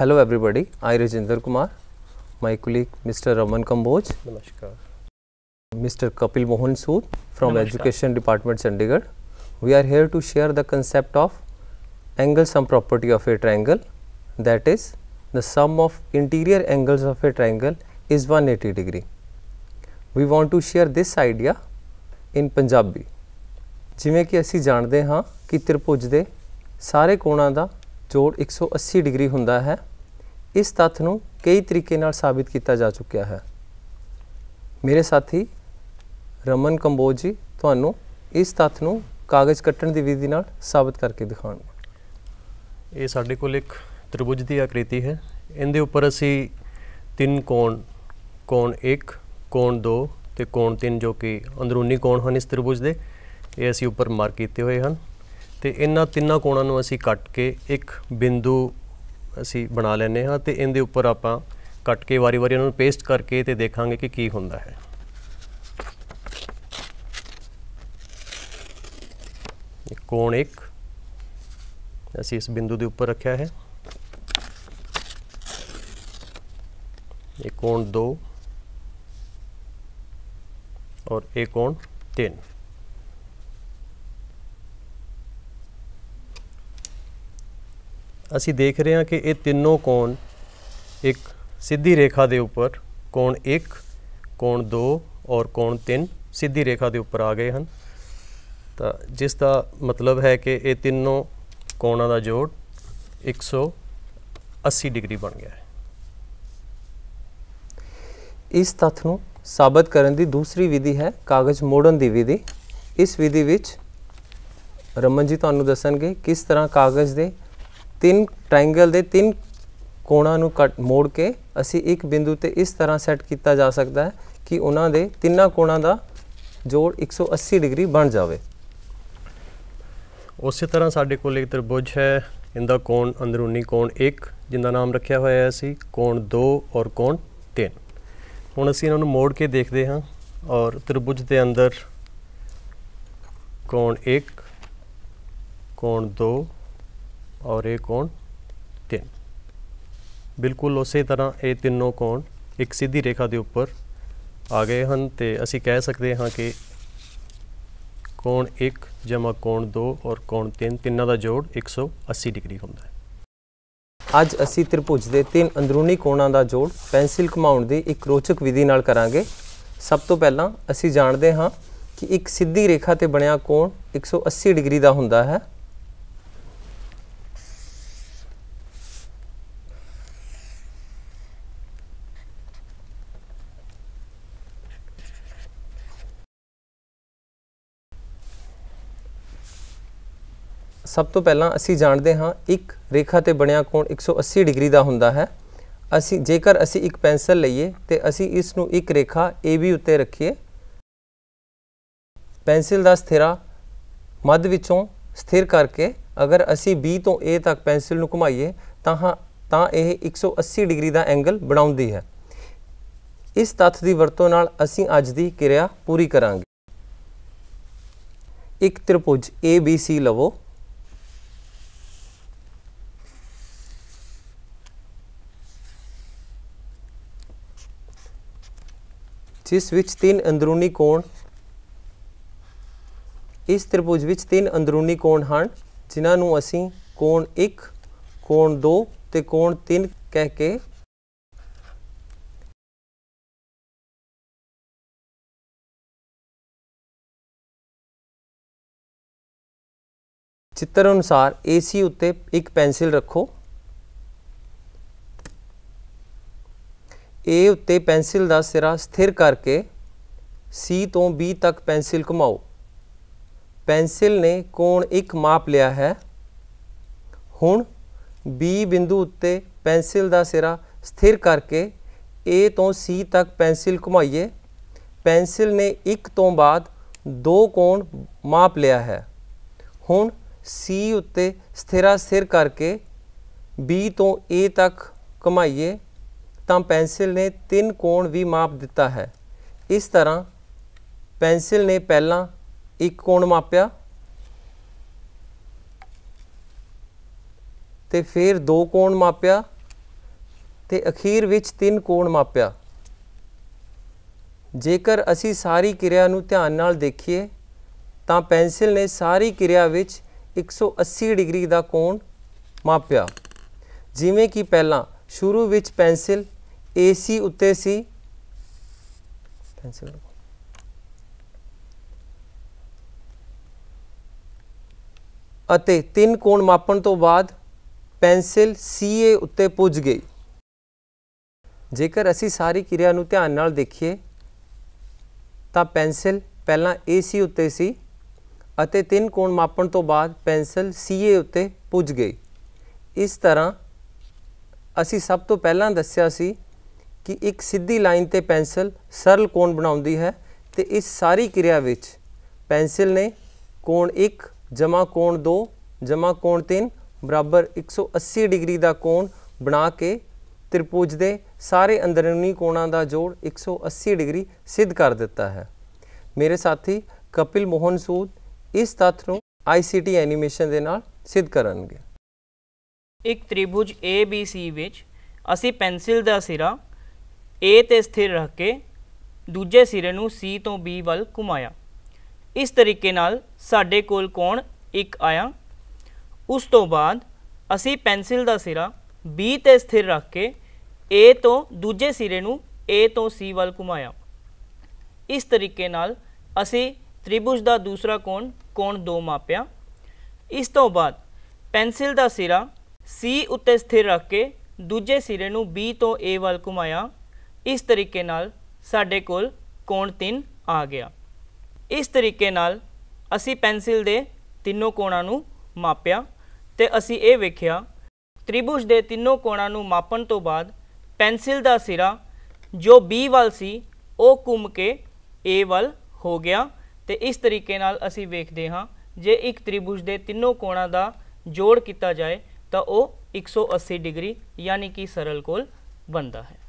Hello everybody, I Rajendra Kumar, my colleague Mr. Raman Kamboj, Namaskar. Mr. Kapil Mohan Sood from Namaskar. Education Department Chandigarh. We are here to share the concept of angle sum property of a triangle that is the sum of interior angles of a triangle is 180 degree. We want to share this idea in Punjabi. ਜਿਵੇਂ ਕਿ ਅਸੀਂ ਜਾਣਦੇ ਹਾਂ ਕਿ ਤ੍ਰਿਭੁਜ ਦੇ ਸਾਰੇ ਕੋਣਾਂ ਦਾ ਜੋੜ 180 degree ਹੁੰਦਾ ਹੈ ਇਸ ਤੱਥ ਨੂੰ ਕਈ ਤਰੀਕੇ ਨਾਲ ਸਾਬਿਤ ਕੀਤਾ ਜਾ ਚੁੱਕਿਆ ਹੈ ਮੇਰੇ ਸਾਥੀ ਰਮਨ ਕੰਬੋਜ ਜੀ ਤੁਹਾਨੂੰ ਇਸ ਤੱਥ ਨੂੰ ਕਾਗਜ਼ ਕੱਟਣ ਦੀ ਵਿਧੀ ਨਾਲ ਸਾਬਤ ਕਰਕੇ ਦਿਖਾਉਣਗੇ ਇਹ ਸਾਡੇ ਕੋਲ ਇੱਕ ਤ੍ਰਿਭੁਜ ਦੀ ਆਕ੍ਰਿਤੀ ਹੈ ਇਹਦੇ ਉੱਪਰ ਅਸੀਂ ਤਿੰਨ ਕੋਣ ਕੋਣ 1 ਕੋਣ 2 ਤੇ ਕੋਣ 3 ਜੋ ਕਿ ਅੰਦਰੂਨੀ ਕੋਣ ਹਨ ਇਸ ਤ੍ਰਿਭੁਜ ਦੇ ਇਹ ਅਸੀਂ ਉੱਪਰ ਮਾਰਕ ਕੀਤੇ ਹੋਏ ਹਨ ਤੇ ਇਹਨਾਂ ਤਿੰਨਾਂ ਕੋਣਾਂ ਨੂੰ ਅਸੀਂ ਕੱਟ ਕੇ ਇੱਕ ਬਿੰਦੂ ਅਸੀਂ ਬਣਾ ਲੈਨੇ ਹਾਂ ਤੇ ਇਹਦੇ ਉੱਪਰ ਆਪਾਂ ਕੱਟ ਕੇ ਵਾਰੀ-ਵਾਰੀ ਇਹਨਾਂ ਨੂੰ ਪੇਸਟ ਕਰਕੇ ਤੇ ਦੇਖਾਂਗੇ ਕਿ ਕੀ ਹੁੰਦਾ ਹੈ ਕੋਣ 1 ਅਸੀਂ ਇਸ ਬਿੰਦੂ ਦੇ ਉੱਪਰ ਰੱਖਿਆ ਹੈ ਇਹ ਕੋਣ 2 ਔਰ ਇਹ ਕੋਣ 3 ਅਸੀਂ ਦੇਖ ਰਹੇ ਹਾਂ ਕਿ ਇਹ ਤਿੰਨੋਂ ਕੋਣ ਇੱਕ ਸਿੱਧੀ ਰੇਖਾ ਦੇ ਉੱਪਰ ਕੋਣ 1 ਕੋਣ 2 ਔਰ ਕੋਣ 3 ਸਿੱਧੀ ਰੇਖਾ ਦੇ ਉੱਪਰ ਆ ਗਏ ਹਨ ਤਾਂ ਜਿਸ ਦਾ ਮਤਲਬ ਹੈ ਕਿ ਇਹ ਤਿੰਨੋਂ ਕੋਣਾਂ ਦਾ ਜੋੜ 180 ਡਿਗਰੀ ਬਣ ਗਿਆ ਹੈ ਇਸ ਤੱਥ ਨੂੰ ਸਾਬਤ ਕਰਨ ਦੀ ਦੂਸਰੀ ਵਿਧੀ ਹੈ ਕਾਗਜ਼ ਮੋੜਨ ਦੀ ਵਿਧੀ ਇਸ ਵਿਧੀ ਵਿੱਚ ਰਮਨ ਜੀ ਤੁਹਾਨੂੰ ਦੱਸਣਗੇ ਕਿਸ ਤਰ੍ਹਾਂ ਕਾਗਜ਼ ਦੇ ਤਿੰਨ ਟ੍ਰਾਇੰਗਲ ਦੇ ਤਿੰਨ ਕੋਣਾਂ ਨੂੰ ਕੱਟ ਮੋੜ ਕੇ ਅਸੀਂ ਇੱਕ ਬਿੰਦੂ ਤੇ ਇਸ ਤਰ੍ਹਾਂ ਸੈੱਟ ਕੀਤਾ ਜਾ ਸਕਦਾ ਹੈ ਕਿ ਉਹਨਾਂ ਦੇ ਤਿੰਨਾਂ ਕੋਣਾਂ ਦਾ ਜੋੜ 180 ਡਿਗਰੀ ਬਣ ਜਾਵੇ ਉਸੇ ਤਰ੍ਹਾਂ ਸਾਡੇ ਕੋਲ ਇੱਕ ਤ੍ਰਿਭੁਜ ਹੈ ਇਹਦਾ ਕੋਣ ਅੰਦਰੂਨੀ ਕੋਣ 1 ਜਿੰਦਾ ਨਾਮ ਰੱਖਿਆ ਹੋਇਆ ਹੈ ਸੀ ਕੋਣ 2 ਔਰ ਕੋਣ 3 ਹੁਣ ਅਸੀਂ ਇਹਨਾਂ ਨੂੰ ਮੋੜ ਕੇ ਦੇਖਦੇ ਹਾਂ ਔਰ ਤ੍ਰਿਭੁਜ ਦੇ ਅੰਦਰ ਕੋਣ 1 ਕੋਣ 2 ਔਰ ਇਹ ਕੋਣ 3 ਬਿਲਕੁਲ ਉਸੇ ਤਰ੍ਹਾਂ ਇਹ ਤਿੰਨੋਂ ਕੋਣ ਇੱਕ ਸਿੱਧੀ ਰੇਖਾ ਦੇ ਉੱਪਰ ਆ ਗਏ ਹਨ ਤੇ ਅਸੀਂ ਕਹਿ ਸਕਦੇ ਹਾਂ ਕਿ ਕੋਣ 1 ਜਮਾ ਕੋਣ 2 ਔਰ ਕੋਣ 3 ਤਿੰਨਾਂ ਦਾ ਜੋੜ 180 ਡਿਗਰੀ ਹੁੰਦਾ ਹੈ ਅੱਜ ਅਸੀਂ ਤ੍ਰਿਭੁਜ ਦੇ ਤਿੰਨ ਅੰਦਰੂਨੀ ਕੋਣਾਂ ਦਾ ਜੋੜ ਪੈਨਸਿਲ ਘੁਮਾਉਣ ਦੀ ਇੱਕ ਰੋਚਕ ਵਿਧੀ ਨਾਲ ਕਰਾਂਗੇ ਸਭ ਤੋਂ ਪਹਿਲਾਂ ਅਸੀਂ ਜਾਣਦੇ ਹਾਂ ਕਿ ਇੱਕ ਸਿੱਧੀ ਰੇਖਾ ਤੇ ਬਣਿਆ ਕੋਣ 180 ਡਿਗਰੀ ਦਾ ਹੁੰਦਾ ਹੈ ਸਭ ਤੋਂ ਪਹਿਲਾਂ ਅਸੀਂ ਜਾਣਦੇ ਹਾਂ ਇੱਕ ਰੇਖਾ ਤੇ ਬਣਿਆ ਕੋਣ 180 ਡਿਗਰੀ ਦਾ ਹੁੰਦਾ ਹੈ ਅਸੀਂ ਜੇਕਰ ਅਸੀਂ ਇੱਕ ਪੈਨਸਲ ਲਈਏ ਤੇ ਅਸੀਂ ਇਸ ਨੂੰ ਇੱਕ ਰੇਖਾ AB ਉੱਤੇ ਰੱਖੀਏ ਪੈਨਸਲ ਦਾ ਸਥਿਰਾ ਮੱਧ ਵਿੱਚੋਂ ਸਥਿਰ ਕਰਕੇ ਅਗਰ ਅਸੀਂ B ਤੋਂ A ਤੱਕ ਪੈਨਸਲ ਨੂੰ ਘੁਮਾਈਏ ਤਾਂ ਤਾਂ ਇਹ 180 ਡਿਗਰੀ ਦਾ ਐਂਗਲ ਬਣਾਉਂਦੀ ਹੈ ਇਸ ਤੱਥ ਦੀ ਵਰਤੋਂ ਨਾਲ ਅਸੀਂ ਅੱਜ ਦੀ ਕਿਰਿਆ ਪੂਰੀ ਕਰਾਂਗੇ ਇੱਕ ਤ੍ਰਿਭੁਜ ABC ਲਵੋ ਜਿਸ ਵਿੱਚ ਤਿੰਨ ਅੰਦਰੂਨੀ ਕੋਣ ਇਸ ਤ੍ਰਿਭੁਜ ਵਿੱਚ ਤਿੰਨ ਅੰਦਰੂਨੀ ਕੋਣ ਹਨ ਜਿਨ੍ਹਾਂ ਨੂੰ ਅਸੀਂ ਕੋਣ 1 ਕੋਣ 2 ਤੇ ਕੋਣ 3 ਕਹਿ ਕੇ ਚਿੱਤਰ ਅਨੁਸਾਰ AC ਉੱਤੇ ਇੱਕ ਪੈਨਸਿਲ ਰੱਖੋ A ਉੱਤੇ ਪੈਨਸਿਲ ਦਾ ਸਿਰਾ ਸਥਿਰ ਕਰਕੇ C ਤੋਂ B ਤੱਕ ਪੈਨਸਿਲ ਘੁਮਾਓ ਪੈਨਸਿਲ ਨੇ ਕੋਣ 1 ਮਾਪ ਲਿਆ ਹੈ ਹੁਣ B ਬਿੰਦੂ ਉੱਤੇ ਪੈਨਸਿਲ ਦਾ ਸਿਰਾ ਸਥਿਰ ਕਰਕੇ A ਤੋਂ C ਤੱਕ ਪੈਨਸਿਲ ਘੁਮਾਈਏ ਪੈਨਸਿਲ ਨੇ 1 ਤੋਂ ਬਾਅਦ ਦੋ ਕੋਣ ਮਾਪ ਲਿਆ ਹੈ ਹੁਣ C ਉੱਤੇ ਸਥਿਰਾ ਸਿਰ ਕਰਕੇ B ਤੋਂ A ਤੱਕ ਘੁਮਾਈਏ ਤਾਂ ਪੈਨਸਿਲ ਨੇ ਤਿੰਨ ਕੋਣ ਵੀ ਮਾਪ ਦਿੱਤਾ ਹੈ ਇਸ ਤਰ੍ਹਾਂ ਪੈਨਸਿਲ ਨੇ ਪਹਿਲਾਂ ਇੱਕ ਕੋਣ ਮਾਪਿਆ ਤੇ ਫਿਰ ਦੋ ਕੋਣ ਮਾਪਿਆ ਤੇ ਅਖੀਰ ਵਿੱਚ ਤਿੰਨ ਕੋਣ ਮਾਪਿਆ ਜੇਕਰ ਅਸੀਂ ਸਾਰੀ ਕਿਰਿਆ ਨੂੰ ਧਿਆਨ ਨਾਲ ਦੇਖੀਏ ਤਾਂ ਪੈਨਸਿਲ ਨੇ ਸਾਰੀ ਕਿਰਿਆ ਵਿੱਚ 180 ਡਿਗਰੀ ਦਾ ਕੋਣ ਮਾਪਿਆ ਜਿਵੇਂ ਕਿ ਪਹਿਲਾਂ ਸ਼ੁਰੂ ਵਿੱਚ ਪੈਨਸਿਲ AC ਉੱਤੇ ਸੀ ਪੈਨਸਿਲ ਅਤੇ ਤਿੰਨ ਕੋਣ ਮਾਪਣ ਤੋਂ ਬਾਅਦ ਪੈਨਸਿਲ CA ਉੱਤੇ ਪੁੱਜ ਗਈ ਜੇਕਰ ਅਸੀਂ ਸਾਰੀ ਕਿਰਿਆ ਨੂੰ ਧਿਆਨ ਨਾਲ ਦੇਖੀਏ ਤਾਂ ਪੈਨਸਿਲ ਪਹਿਲਾਂ AC ਉੱਤੇ ਸੀ ਅਤੇ ਤਿੰਨ ਕੋਣ ਮਾਪਣ ਤੋਂ ਬਾਅਦ ਪੈਨਸਿਲ CA ਉੱਤੇ ਪੁੱਜ ਗਈ ਇਸ ਤਰ੍ਹਾਂ ਅਸੀਂ ਸਭ ਤੋਂ ਪਹਿਲਾਂ ਦੱਸਿਆ ਸੀ ਕਿ ਇੱਕ ਸਿੱਧੀ ਲਾਈਨ ਤੇ ਪੈਨਸਲ ਸਰਲ ਕੋਣ ਬਣਾਉਂਦੀ ਹੈ ਤੇ ਇਸ ਸਾਰੀ ਕਿਰਿਆ ਵਿੱਚ ਪੈਨਸਲ ਨੇ ਕੋਣ 1 ਜਮਾ ਕੋਣ 2 ਜਮਾ ਕੋਣ 3 ਬਰਾਬਰ 180 ਡਿਗਰੀ ਦਾ ਕੋਣ ਬਣਾ ਕੇ ਤ੍ਰਿਭੁਜ ਦੇ ਸਾਰੇ ਅੰਦਰੂਨੀ ਕੋਣਾਂ ਦਾ ਜੋੜ 180 ਡਿਗਰੀ ਸਿੱਧ ਕਰ ਦਿੱਤਾ ਹੈ ਮੇਰੇ ਸਾਥੀ ਕਪਿਲ ਮੋਹਨ ਸੂਦ ਇਸ ਤੱਥ ਨੂੰ ICT ਐਨੀਮੇਸ਼ਨ ਦੇ ਨਾਲ ਸਿੱਧ ਕਰਨਗੇ ਇੱਕ ਤ੍ਰਿਭੁਜ ABC ਵਿੱਚ ਅਸੀਂ ਪੈਨਸਿਲ ਦਾ ਸਿਰਾ ਏ ਤੇ ਸਥਿਰ ਰੱਖ ਕੇ ਦੂਜੇ ਸਿਰੇ ਨੂੰ ਸੀ ਤੋਂ ਬੀ ਵੱਲ ਘੁਮਾਇਆ ਇਸ ਤਰੀਕੇ ਨਾਲ ਸਾਡੇ ਕੋਲ ਕੋਣ 1 ਆਇਆ ਉਸ ਤੋਂ ਬਾਅਦ ਅਸੀਂ ਪੈਨਸਿਲ ਦਾ ਸਿਰਾ ਬੀ ਤੇ ਸਥਿਰ ਰੱਖ ਕੇ ਏ ਤੋਂ ਦੂਜੇ ਸਿਰੇ ਨੂੰ ਏ ਤੋਂ ਸੀ ਵੱਲ ਘੁਮਾਇਆ ਇਸ ਤਰੀਕੇ ਨਾਲ ਅਸੀਂ ਤ੍ਰਿਭੁਜ ਦਾ ਦੂਸਰਾ ਕੋਣ ਕੋਣ 2 ਮਾਪਿਆ ਇਸ ਤੋਂ ਬਾਅਦ ਪੈਨਸਿਲ ਦਾ ਸਿਰਾ ਸੀ ਉੱਤੇ ਸਥਿਰ ਰੱਖ ਕੇ ਦੂਜੇ ਸਿਰੇ ਨੂੰ ਬੀ ਤੋਂ ਏ ਵੱਲ ਘੁਮਾਇਆ ਇਸ ਤਰੀਕੇ ਨਾਲ ਸਾਡੇ ਕੋਲ ਕੋਣ 3 ਆ ਗਿਆ ਇਸ ਤਰੀਕੇ ਨਾਲ ਅਸੀਂ ਪੈਨਸਿਲ ਦੇ ਤਿੰਨੋਂ ਕੋਣਾਂ ਨੂੰ ਮਾਪਿਆ ਤੇ ਅਸੀਂ ਇਹ ਵੇਖਿਆ ਤ੍ਰਿਭੁਜ ਦੇ ਤਿੰਨੋਂ ਕੋਣਾਂ ਨੂੰ ਮਾਪਣ ਤੋਂ ਬਾਅਦ ਪੈਨਸਿਲ ਦਾ ਸਿਰਾ ਜੋ B ਵੱਲ ਸੀ ਉਹ ਘੁੰਮ ਕੇ A ਵੱਲ ਹੋ ਗਿਆ ਤੇ ਇਸ ਤਰੀਕੇ ਨਾਲ ਅਸੀਂ ਵੇਖਦੇ ਹਾਂ ਜੇ ਇੱਕ ਤ੍ਰਿਭੁਜ ਦੇ ਤਿੰਨੋਂ ਕੋਣਾਂ ਦਾ ਜੋੜ ਕੀਤਾ ਜਾਏ ਤਾਂ ਉਹ 180 ਡਿਗਰੀ ਯਾਨੀ ਕਿ ਸਰਲ ਕੋਣ ਬਣਦਾ ਹੈ